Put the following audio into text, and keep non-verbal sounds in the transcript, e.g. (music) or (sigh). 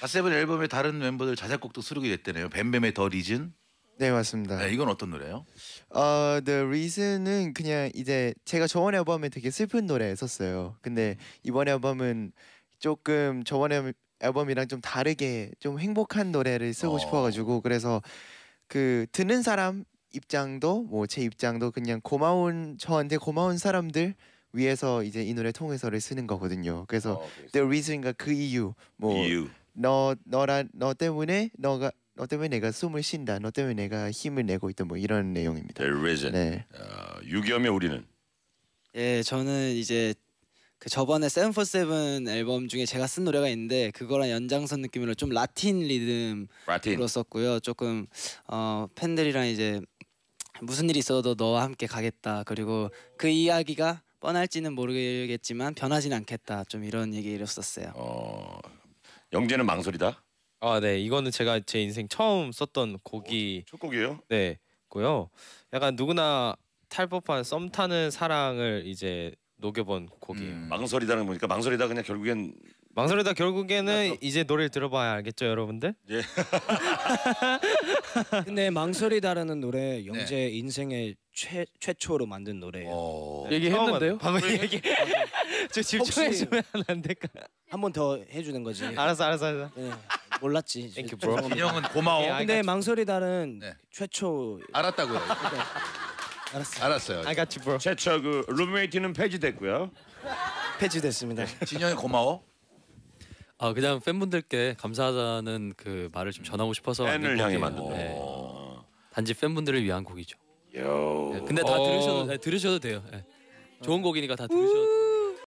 가세븐 아, 앨범에 다른 멤버들 자작곡도 수록이 됐대네요. 뱀뱀의 더 리즌. 네 맞습니다. 네, 이건 어떤 노래요 어, The Reason은 그냥 이제 제가 저번 앨범에 되게 슬픈 노래 썼어요. 근데 이번 앨범은 조금 저번 앨범이랑 좀 다르게 좀 행복한 노래를 쓰고 어. 싶어가지고 그래서 그 듣는 사람 입장도 뭐 제 입장도 그냥 고마운 저한테 고마운 사람들 위해서 이제 이 노래 통해서를 쓰는 거거든요. 그래서 어, the reason가 그 이유 뭐 너 너라 너 때문에 너가 너 때문에 내가 숨을 쉰다. 너 때문에 내가 힘을 내고 있다. 뭐 이런 내용입니다. The reason. 네. 어, 아, 유겸의 우리는 예, 저는 이제 그 저번에 세븐포세븐 앨범 중에 제가 쓴 노래가 있는데 그거랑 연장선 느낌으로 좀 라틴 리듬으로 라 썼고요. 조금 어, 팬들이랑 이제 무슨 일이 있어도 너와 함께 가겠다. 그리고 그 이야기가 뻔할지는 모르겠지만 변하진 않겠다 좀 이런 얘기를 썼어요. 어, 영재는 망설이다. 아, 네. 이거는 제가 제 인생 처음 썼던 곡이 어, 첫 곡이에요? 네. 고요. 약간 누구나 탈법한 썸 타는 사랑을 이제 녹여본 곡이에요. 음. 망설이다는 보니까 망설이다 그냥 결국엔 망설이다 결국에는 아, 이제 노래를 들어봐야 알겠죠, 여러분들? 예. (laughs) 근데 망설이다라는 노래 영재 네. 인생의 최 최초로 만든 노래예요. 어. 네. 얘기했는데요? 방금 얘기. (laughs) 저 집중해주면 안 될까? 한번 더 해주는 거지. 알았어, 알았어, 알았어. 네, 몰랐지. 인형은 고마워. 예, 근데 망설이다는 네. 최초. 알았다고요. 네. 알았어. 알았어요. I got y o 그 룸메이트는 폐지됐고요. 폐지됐습니다. 진영이 고마워. 아 그냥 팬분들께 감사하다는 그 말을 좀 전하고 싶어서 음. 팬을 향해 만든 네. 단지 팬분들을 위한 곡이죠. 요. 네, 근데 다 어. 들으셔도 네, 들으셔도 돼요. 네. 좋은 곡이니까 다 들으셔도